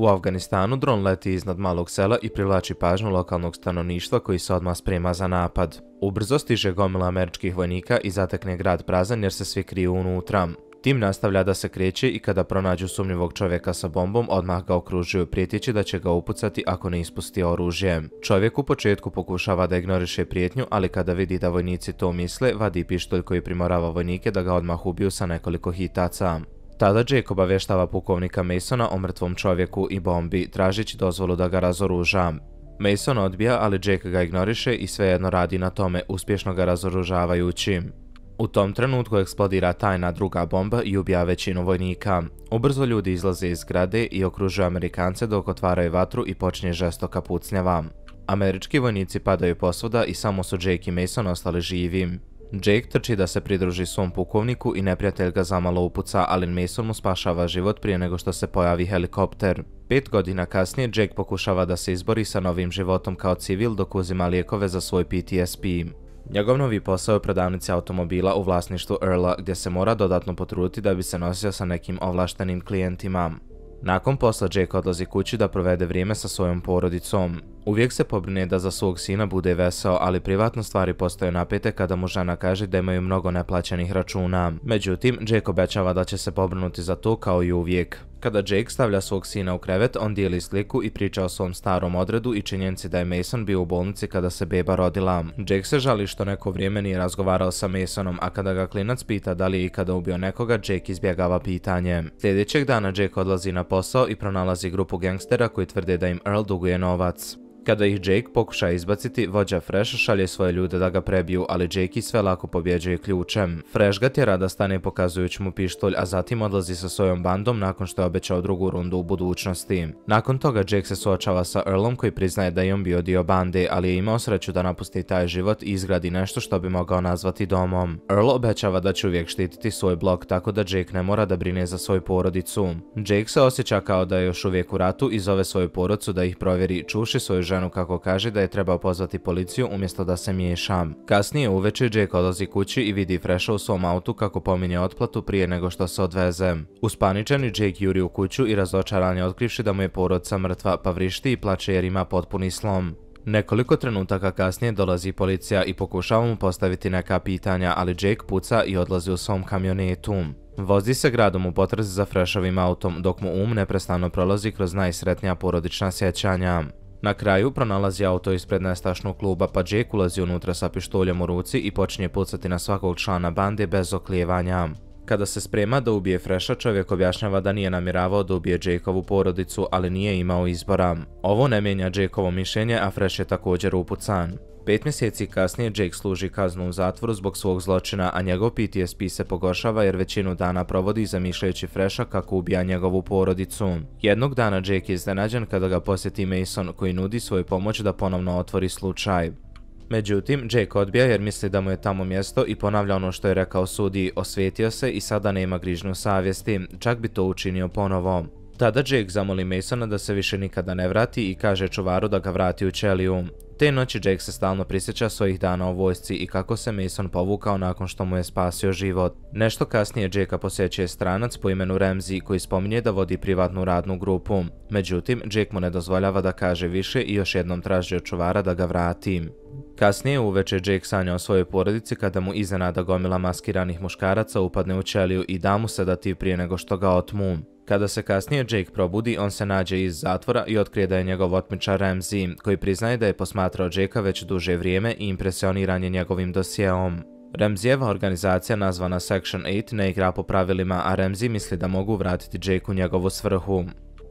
U Afganistanu dron leti iznad malog sela i privlači pažnju lokalnog stanovništva koji se odmah sprema za napad. Ubrzo stiže gomila američkih vojnika i zatekne grad prazan jer se svi kriju unutra. Tim nastavlja da se kreće i kada pronađu sumnjivog čovjeka sa bombom, odmah ga okružuju prijetići da će ga upucati ako ne ispusti oružje. Čovjek u početku pokušava da ignoriše prijetnju, ali kada vidi da vojnici to misle, vadi pištolj koji primorava vojnike da ga odmah ubiju sa nekoliko hitaca. Tada Jake obaveštava pukovnika Masona o mrtvom čovjeku i bombi, tražići dozvolu da ga razoruža. Mason odbija, ali Džek ga ignoriše i svejedno radi na tome, uspješno ga razoružavajući. U tom trenutku eksplodira tajna druga bomba i ubija većinu vojnika. Ubrzo ljudi izlaze iz grade i okružuju Amerikance dok otvaraju vatru i počinje žesto kapucnjava. Američki vojnici padaju posvuda i samo su Jake i Mason ostali živim. Jake trči da se pridruži svom pukovniku i neprijatelj ga zamalo upuca, ali Mason mu spašava život prije nego što se pojavi helikopter. Pet godina kasnije, Jake pokušava da se izbori sa novim životom kao civil dok uzima lijekove za svoj PTSP. Njegov novi posao je prodavnici automobila u vlasništu Earla, gdje se mora dodatno potruditi da bi se nosio sa nekim ovlaštenim klijentima. Nakon posla, Jake odlazi kući da provede vrijeme sa svojom porodicom. Uvijek se pobrine da za svog sina bude vesao, ali privatno stvari postoje napete kada mu žena kaže da imaju mnogo neplaćenih računa. Međutim, Jake obećava da će se pobrinuti za to kao i uvijek. Kada Jake stavlja svog sina u krevet, on dijeli sliku i priča o svom starom odredu i činjenci da je Mason bio u bolnici kada se beba rodila. Jake se žali što neko vrijeme nije razgovarao sa Masonom, a kada ga klinac pita da li je ikada ubio nekoga, Jake izbjegava pitanje. Sljedećeg dana Jake odlazi na posao i pronalazi grupu gangstera koji tvrde da im Earl duguje novac. Kada ih Jake pokuša izbaciti, vođa Fresh šalje svoje ljude da ga prebiju, ali Jake i sve lako pobjeđuje ključem. Fresh ga tjera da stane pokazujući mu pištolj, a zatim odlazi sa svojom bandom nakon što je obećao drugu rundu u budućnosti. Nakon toga Jake se suočava sa Earlom koji priznaje da je on bio dio bande, ali je imao sreću da napusti taj život i izgradi nešto što bi mogao nazvati domom. Earl obećava da će uvijek štititi svoj blok tako da Jake ne mora da brine za svoju porodicu. Jake se osjeća kao da je još uvijek u ratu i zove svoju porodcu da ih provjeri čuši svoju ženu Kiranu kako kaže da je trebao pozvati policiju umjesto da se miješam. Kasnije uveče Jake odlazi kući i vidi Fresha u svom autu kako pominje otplatu prije nego što se odveze. Uspaničeni Jake juri u kuću i razočaran je otkrivši da mu je porodca mrtva pa vrišti i plače jer ima potpuni slom. Nekoliko trenutaka kasnije dolazi policija i pokušava mu postaviti neka pitanja, ali Jake puca i odlazi u svom kamionetu. Vozi se gradom u potrzi za Freshovim autom, dok mu um neprestano prolazi kroz najsretnija porodična sjećanja. Na kraju pronalazi auto ispred nestašnog kluba, pa Jake ulazi unutra sa pištoljem u ruci i počinje pucati na svakog člana bande bez oklijevanja. Kada se sprema da ubije Fresha, čovjek objašnjava da nije namiravao da ubije Jakeovu porodicu, ali nije imao izbora. Ovo ne mijenja Jakeovo mišljenje, a Freš je također upucan. Pet mjeseci kasnije Jake služi kaznu u zatvoru zbog svog zločina, a njegov PTSP se pogošava jer većinu dana provodi zamišljajući Fresha kako ubija njegovu porodicu. Jednog dana Jake je iznenađen kada ga posjeti Mason koji nudi svoju pomoć da ponovno otvori slučaj. Međutim, Jake odbija jer misli da mu je tamo mjesto i ponavlja ono što je rekao sudi, osvetio se i sada nema grižnu savjesti, čak bi to učinio ponovo. Tada Jake zamoli Masona da se više nikada ne vrati i kaže čuvaru da ga vrati u ćeliju. Te noći Jake se stalno prisjeća svojih dana u vojsci i kako se Mason povukao nakon što mu je spasio život. Nešto kasnije Jacka posjećuje stranac po imenu Ramsey koji spominje da vodi privatnu radnu grupu. Međutim, Jake mu ne dozvoljava da kaže više i još jednom traži od čuvara da ga vrati. Kasnije uveče Jake sanja o svojoj porodici kada mu iznenada gomila maskiranih muškaraca upadne u ćeliju i da mu sedativ prije nego što ga otmu. Kada se kasnije Jake probudi, on se nađe iz zatvora i otkrije da je njegov otmičar Ramsey, koji priznaje da je posmatrao Jakea već duže vrijeme i impresioniran je njegovim dosijeom. Ramseyjeva organizacija nazvana Section 8 ne igra po pravilima, a Ramsey misli da mogu vratiti Jake u njegovu svrhu.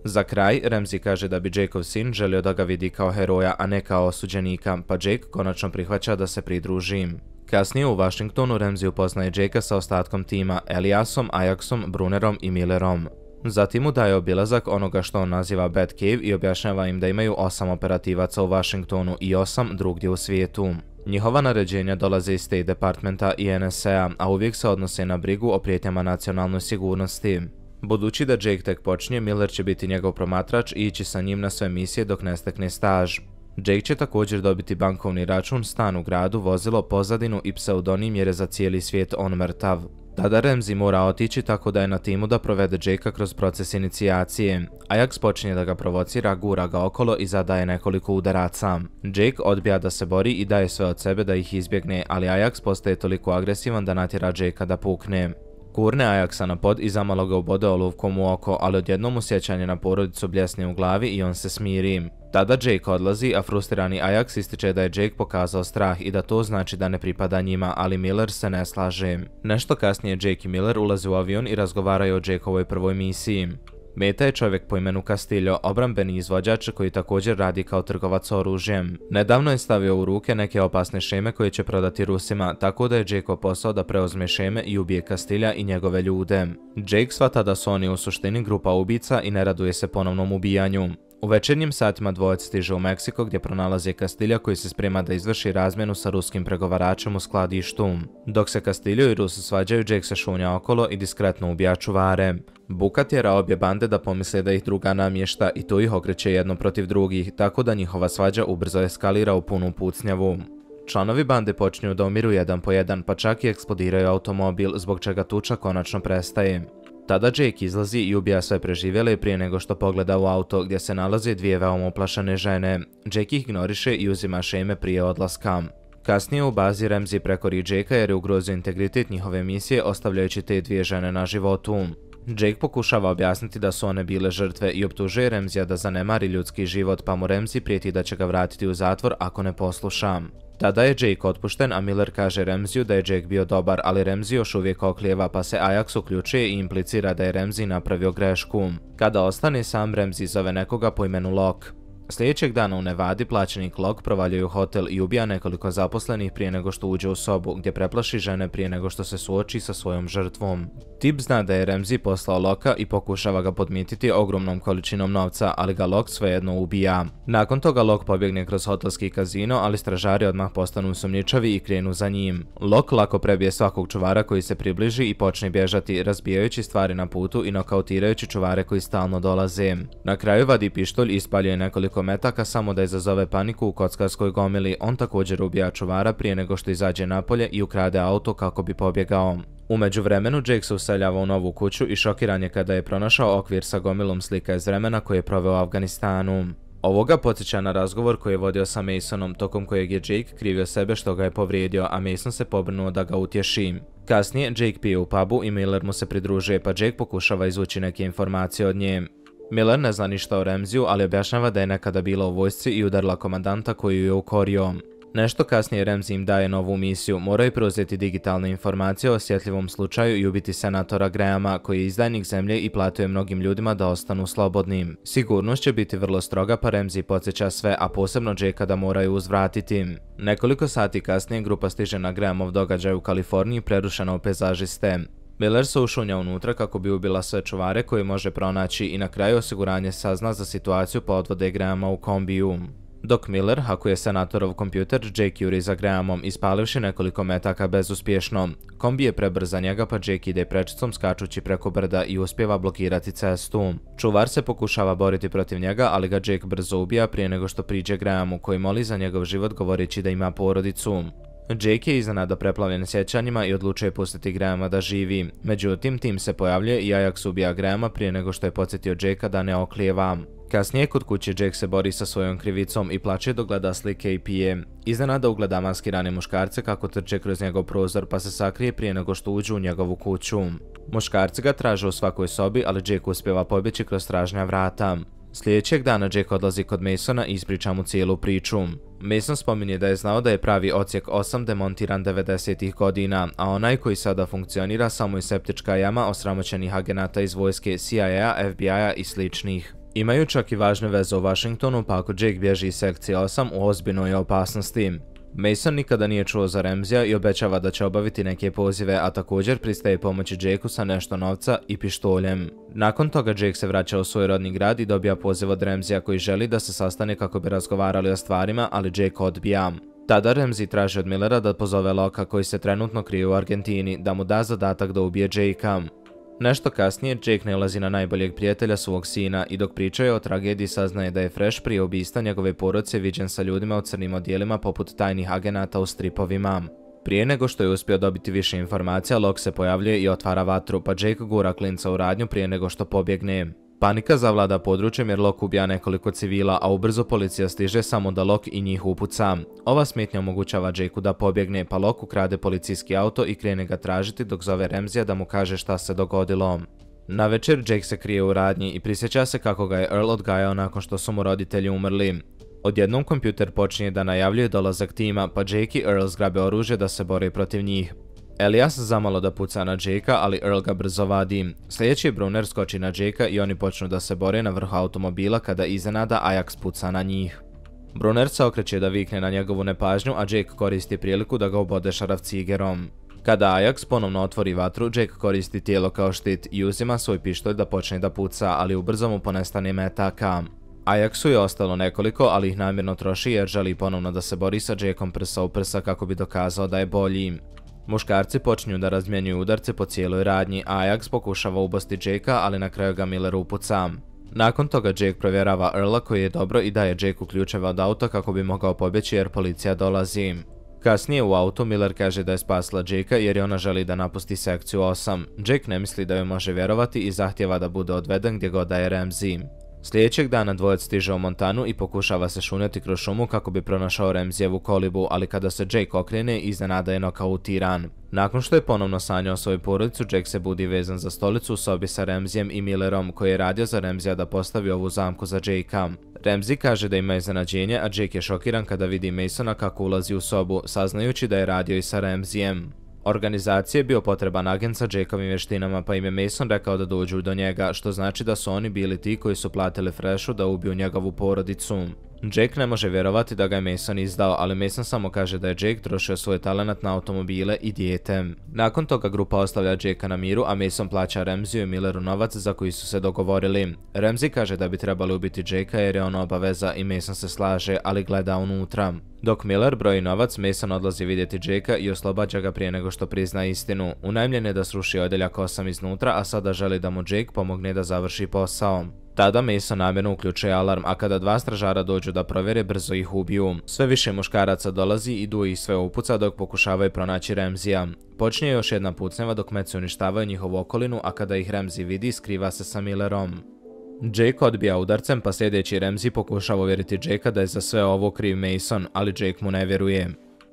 Za kraj, Ramsey kaže da bi Jakeov sin želio da ga vidi kao heroja, a ne kao osuđenika, pa Jake konačno prihvaća da se pridruži. Kasnije u Vašingtonu Ramsey upoznaje Jakea sa ostatkom tima, Eliasom, Ajaxom, Brunerom i Millerom. Zatim mu daje obilazak onoga što on naziva Bad Cave i objašnjava im da imaju osam operativaca u Vašingtonu i osam drugdje u svijetu. Njihova naređenja dolaze iz State Departmenta i NSA, a uvijek se odnose na brigu o prijetnjama nacionalnoj sigurnosti. Budući da Jake tek počnje, Miller će biti njegov promatrač i ići sa njim na sve misije dok ne stekne staž. Jake će također dobiti bankovni račun, stan u gradu, vozilo, pozadinu i pseudonim jer je za cijeli svijet on mrtav. Tada Ramsey mora otići tako da je na timu da provede Jake'a kroz proces inicijacije. Ajax počinje da ga provocira, gura ga okolo i zadaje nekoliko udaraca. Jake odbija da se bori i daje sve od sebe da ih izbjegne, ali Ajax postaje toliko agresivan da natjera Jake'a da pukne. Kurne Ajaxa na pod i zamalo ga ubode olovkom u oko, ali odjednom sjećanje na porodicu bljesne u glavi i on se smiri. Tada Jake odlazi, a frustrirani Ajax ističe da je Jake pokazao strah i da to znači da ne pripada njima, ali Miller se ne slaže. Nešto kasnije Jake i Miller ulaze u avion i razgovaraju o Jakeovoj prvoj misiji. Meta je čovjek po imenu Castillo, obrambeni izvođač koji također radi kao trgovac oružjem. Nedavno je stavio u ruke neke opasne šeme koje će prodati Rusima, tako da je Jake oposao da preozme šeme i ubije Castilla i njegove ljude. Jake svata da su oni u suštini grupa ubica i ne raduje se ponovnom ubijanju. U večernjim satima dvojec stiže u Meksiko gdje pronalaze Kastilja koji se sprema da izvrši razmjenu sa ruskim pregovaračem u skladištu. Dok se Kastiljo i Rus svađaju, Jake se šunja okolo i diskretno ubija čuvare. Buka tjera obje bande da pomisle da ih druga namješta i tu ih okreće jedno protiv drugih, tako da njihova svađa ubrzo eskalira u punu pucnjavu. Članovi bande počinju da umiru jedan po jedan, pa čak i eksplodiraju automobil, zbog čega tuča konačno prestaje. Tada Jake izlazi i ubija sve preživjele prije nego što pogleda u auto gdje se nalaze dvije veoma uplašane žene. Jake ih ignoriše i uzima šeme prije odlaska. Kasnije u bazi Ramsey prekori jake jer je ugrozio integritet njihove misije ostavljajući te dvije žene na životu. Jake pokušava objasniti da su one bile žrtve i optužuje Remzija da zanemari ljudski život, pa mu Remzi prijeti da će ga vratiti u zatvor ako ne posluša. Tada je Jake otpušten, a Miller kaže Remziju da je Jake bio dobar, ali Remzi još uvijek okljeva, pa se Ajax uključuje i implicira da je Remzi napravio grešku. Kada ostane sam, Remzi zove nekoga po imenu Locke. Sljedećeg dana u Nevadi plaćeni klok provaljaju hotel i ubija nekoliko zaposlenih prije nego što uđe u sobu, gdje preplaši žene prije nego što se suoči sa svojom žrtvom. Tip zna da je Remzi poslao Loka i pokušava ga podmititi ogromnom količinom novca, ali ga Lok svejedno ubija. Nakon toga Lok pobjegne kroz hotelski kazino, ali stražari odmah postanu sumničavi i krenu za njim. Lok lako prebije svakog čuvara koji se približi i počne bježati, razbijajući stvari na putu i nokautirajući čuvare koji stalno dolaze. Na kraju vadi pištolj i ispaljuje nekoliko nekoliko metaka samo da izazove paniku u kockarskoj gomili, on također ubija čuvara prije nego što izađe napolje i ukrade auto kako bi pobjegao. Umeđu vremenu, Jake se useljava u novu kuću i šokiran je kada je pronašao okvir sa gomilom slika iz vremena koje je proveo u Afganistanu. Ovoga podsjeća na razgovor koji je vodio sa Masonom, tokom kojeg je Jake krivio sebe što ga je povrijedio, a Mason se pobrnuo da ga utješi. Kasnije, Jake pije u pubu i Miller mu se pridružuje, pa Jake pokušava izvući neke informacije od nje. Miller ne zna ništa o Remziju, ali objašnjava da je nekada bila u vojsci i udarila komandanta koji ju je ukorio. Nešto kasnije Remzi im daje novu misiju, moraju preuzeti digitalne informacije o osjetljivom slučaju i ubiti senatora Grahama, koji je izdajnik zemlje i platuje mnogim ljudima da ostanu slobodnim. Sigurnost će biti vrlo stroga pa Remzi podsjeća sve, a posebno Jake'a da moraju uzvratiti. Nekoliko sati kasnije grupa stiže na Grahamov događaj u Kaliforniji prerušena u pezažiste. Miller se ušunja unutra kako bi ubila sve čuvare koje može pronaći i na kraju osiguranje sazna za situaciju po odvode Grahama u kombiju. Dok Miller hakuje senatorov kompjuter, Jake juri za Grahamom, ispalivši nekoliko metaka bezuspješno. Kombi je prebrza njega pa Jake ide prečicom skačući preko brda i uspjeva blokirati cestu. Čuvar se pokušava boriti protiv njega, ali ga Jake brzo ubija prije nego što priđe Grahamu koji moli za njegov život govorići da ima porodicu. Jake je iznenada preplavljen sjećanjima i odlučuje pustiti Grahama da živi. Međutim, Tim se pojavljuje i Ajax ubija Grahama prije nego što je podsjetio Jakea da ne oklijeva. Kasnije, kod kuće, Jake se bori sa svojom krivicom i plaće dok gleda slike i pije. Iznenada ugleda manski rane muškarce kako trče kroz njegov prozor pa se sakrije prije nego što uđu u njegovu kuću. Muškarce ga traže u svakoj sobi, ali Jake uspjeva pobjeći kroz stražnja vrata. Sljedećeg dana Jack odlazi kod Masona i ispriča mu cijelu priču. Mason spominje da je znao da je pravi ocijek 8 demontiran 90-ih godina, a onaj koji sada funkcionira samo je septička jama osramoćenih agenata iz vojske CIA, FBI-a i sličnih. Imaju čak i važne veze u Vašingtonu, pa ako Jake bježi iz sekcije 8, u ozbiljnoj opasnosti. Mason nikada nije čuo za Remzija i obećava da će obaviti neke pozive, a također pristaje pomoći Jakeu sa nešto novca i pištoljem. Nakon toga Jake se vraća u svoj rodni grad i dobija poziv od Remzija koji želi da se sastane kako bi razgovarali o stvarima, ali Jake odbija. Tada Remzi traži od Millera da pozove Loka koji se trenutno krije u Argentini, da mu da zadatak da ubije Jakea. Nešto kasnije, Jake nalazi na najboljeg prijatelja svog sina i dok pričaju o tragediji saznaje da je Fresh prije ubista njegove poroce viđen sa ljudima u crnim odijelima poput tajnih agenata u stripovima. Prije nego što je uspio dobiti više informacija, Locke se pojavljuje i otvara vatru, pa Jake gura klinca u radnju prije nego što pobjegne. Panika zavlada područjem jer Lok ubija nekoliko civila, a ubrzo policija stiže samo da Lok i njih upuca. Ova smetnja omogućava jake da pobjegne, pa Lok ukrade policijski auto i krene ga tražiti dok zove Remzija da mu kaže šta se dogodilo. Na večer Jake se krije u radnji i prisjeća se kako ga je Earl odgajao nakon što su mu roditelji umrli. Odjednom kompjuter počinje da najavljuje dolazak tima, pa Jake i Earl zgrabe oružje da se bore protiv njih. Elias zamalo da puca na Jake-a, ali Earl ga brzo vadi. Sljedeći Brunner skoči na Jake-a i oni počnu da se bore na vrhu automobila kada iznenada Ajax puca na njih. Brunner se okreće da vikne na njegovu nepažnju, a Jake koristi priliku da ga obode šaraf cigerom. Kada Ajax ponovno otvori vatru, Jake koristi tijelo kao štit i uzima svoj pištolj da počne da puca, ali ubrzo mu ponestane metaka. Ajaxu je ostalo nekoliko, ali ih namjerno troši jer želi ponovno da se bori sa Jakeom prsa u prsa kako bi dokazao da je bolji. Muškarci počinju da razmjenjuju udarce po cijeloj radnji, Ajax pokušava ubosti Jake'a, ali na kraju ga Miller upuca. Nakon toga Jake provjerava earl koji je dobro i daje Jake'u u ključeve od auta kako bi mogao pobjeći jer policija dolazi. Kasnije u autu Miller kaže da je spasila Jake'a jer je ona želi da napusti sekciju 8. Jake ne misli da joj može vjerovati i zahtjeva da bude odveden gdje god da je Ramsey. Sljedećeg dana dvojec stiže u Montanu i pokušava se šuneti kroz šumu kako bi pronašao Remzijevu kolibu, ali kada se Jake okrene, iznenada je nokautiran. Nakon što je ponovno sanjao svoju porodicu, Jake se budi vezan za stolicu u sobi sa Remzijem i Millerom, koji je radio za Remzija da postavi ovu zamku za Jakea. Remzi kaže da ima iznenađenje, a Jake je šokiran kada vidi Masona kako ulazi u sobu, saznajući da je radio i sa Remzijem. Organizacije je bio potreban agent sa Jackovim vještinama, pa im je Mason rekao da dođu do njega, što znači da su oni bili ti koji su platili Freshu da ubiju njegovu porodicu. Jack ne može vjerovati da ga je Mason izdao, ali Mason samo kaže da je Jack trošio svoj talent na automobile i dijete. Nakon toga grupa ostavlja Jacka na miru, a Mason plaća Ramseyu i Milleru novac za koji su se dogovorili. Ramsey kaže da bi trebali ubiti Jacka jer je ono obaveza i Mason se slaže, ali gleda unutra. Dok Miller broji novac, Mason odlazi vidjeti Jacka i oslobađa ga prije nego što prizna istinu. Unajemljen je da sruši odjeljak 8 iznutra, a sada želi da mu Jack pomogne da završi posao. Tada Mesa namjerno uključuje alarm, a kada dva stražara dođu da provere, brzo ih ubiju. Sve više muškaraca dolazi i duji sve upuca dok pokušavaju pronaći Remzija. Počnije još jedna pucneva dok Metsu uništavaju njihovu okolinu, a kada ih Remzi vidi, skriva se sa Millerom. Jake odbija udarcem, pa sljedeći Remzi pokušava uvjeriti Jakea da je za sve ovo kriv Mason, ali Jake mu ne vjeruje.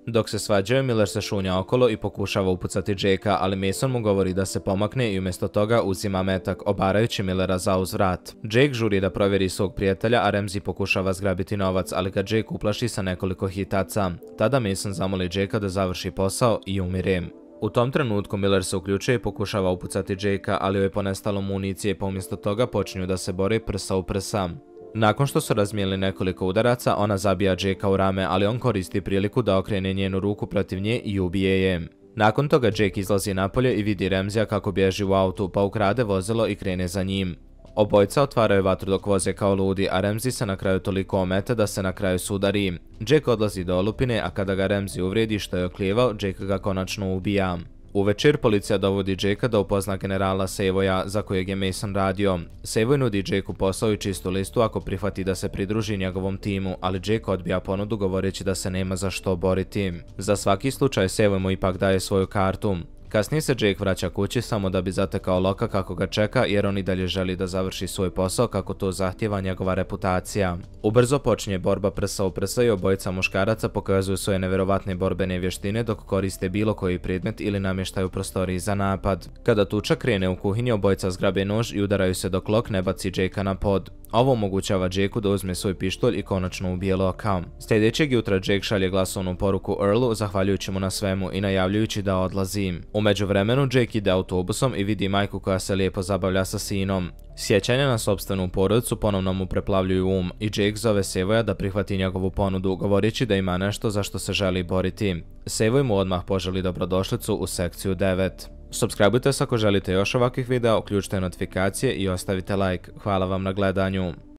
Dok se svađaju, Miller se šunja okolo i pokušava upucati jake ali Mason mu govori da se pomakne i umjesto toga uzima metak, obarajući Millera za uz vrat. Jake žuri da provjeri svog prijatelja, a Ramsey pokušava zgrabiti novac, ali ga Jake uplaši sa nekoliko hitaca. Tada Mason zamoli jake da završi posao i umire. U tom trenutku Miller se uključuje i pokušava upucati jake ali joj je ponestalo municije pa umjesto toga počinju da se bore prsa u prsa. Nakon što su razmijeli nekoliko udaraca, ona zabija Jake'a u rame, ali on koristi priliku da okrene njenu ruku protiv nje i ubije je. Nakon toga Jake izlazi napolje i vidi Remzija kako bježi u autu, pa ukrade vozilo i krene za njim. Obojca otvaraju vatru dok voze kao ludi, a Remzi se na kraju toliko omete da se na kraju sudari. Jake odlazi do lupine, a kada ga Remzi uvrijedi što je oklijevao, Jake ga konačno ubija. U večer policija dovodi jake da upozna generala Sevoja za kojeg je Mason radio. Sevoj nudi Jake-u posao i čistu listu ako prihvati da se pridruži njegovom timu, ali Jake odbija ponudu govoreći da se nema za što boriti. Za svaki slučaj Sevoj mu ipak daje svoju kartu. Kasnije se Jake vraća kući samo da bi zatekao Loka kako ga čeka jer on i dalje želi da završi svoj posao kako to zahtjeva njegova reputacija. Ubrzo počinje borba prsa u prsa i obojica muškaraca pokazuju svoje neverovatne borbene vještine dok koriste bilo koji predmet ili namještaju prostoriji za napad. Kada tuča krene u kuhinji, obojica zgrabe nož i udaraju se dok Lok ne baci Jakea na pod. Ovo omogućava Jakeu da uzme svoj pištolj i konačno ubije Loka. Sljedećeg jutra Jake šalje glasovnu poruku Earlu, zahvaljujući mu na svemu i najavljujući da odlazi. Umeđu vremenu, Jake ide autobusom i vidi majku koja se lijepo zabavlja sa sinom. Sjećanje na sobstvenu porodicu ponovno mu preplavljuju um i Jake zove Sevoja da prihvati njegovu ponudu, govorići da ima nešto za što se želi boriti. Sevoj mu odmah poželi dobrodošlicu u sekciju 9. Subscribujte se ako želite još ovakvih videa, uključite notifikacije i ostavite like. Hvala vam na gledanju.